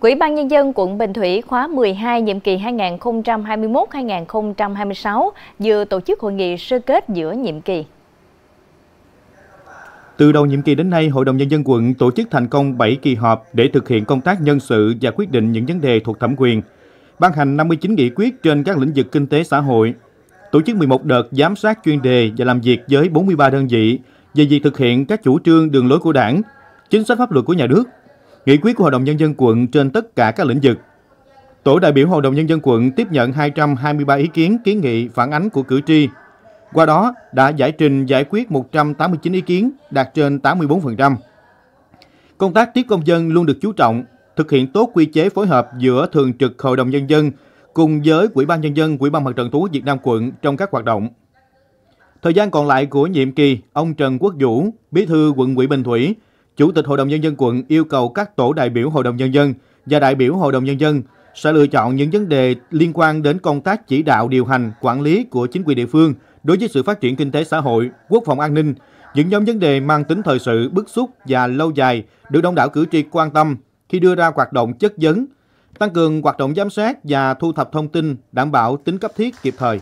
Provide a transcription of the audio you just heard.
Quỹ ban Nhân dân quận Bình Thủy khóa 12 nhiệm kỳ 2021-2026 vừa tổ chức hội nghị sơ kết giữa nhiệm kỳ. Từ đầu nhiệm kỳ đến nay, Hội đồng Nhân dân quận tổ chức thành công 7 kỳ họp để thực hiện công tác nhân sự và quyết định những vấn đề thuộc thẩm quyền, ban hành 59 nghị quyết trên các lĩnh vực kinh tế xã hội, tổ chức 11 đợt giám sát chuyên đề và làm việc với 43 đơn vị về việc thực hiện các chủ trương đường lối của đảng, chính sách pháp luật của nhà nước nghị quyết của Hội đồng Nhân dân quận trên tất cả các lĩnh vực. Tổ đại biểu Hội đồng Nhân dân quận tiếp nhận 223 ý kiến kiến nghị phản ánh của cử tri. Qua đó đã giải trình giải quyết 189 ý kiến, đạt trên 84%. Công tác tiếp công dân luôn được chú trọng, thực hiện tốt quy chế phối hợp giữa Thường trực Hội đồng Nhân dân cùng với Quỹ ban Nhân dân, Quỹ ban Mặt trận Tổ quốc Việt Nam quận trong các hoạt động. Thời gian còn lại của nhiệm kỳ, ông Trần Quốc Vũ, Bí thư quận ủy Bình Thủy, Chủ tịch Hội đồng Nhân dân quận yêu cầu các tổ đại biểu Hội đồng Nhân dân và đại biểu Hội đồng Nhân dân sẽ lựa chọn những vấn đề liên quan đến công tác chỉ đạo điều hành, quản lý của chính quyền địa phương đối với sự phát triển kinh tế xã hội, quốc phòng an ninh, những nhóm vấn đề mang tính thời sự, bức xúc và lâu dài được đông đảo cử tri quan tâm khi đưa ra hoạt động chất vấn, tăng cường hoạt động giám sát và thu thập thông tin đảm bảo tính cấp thiết kịp thời.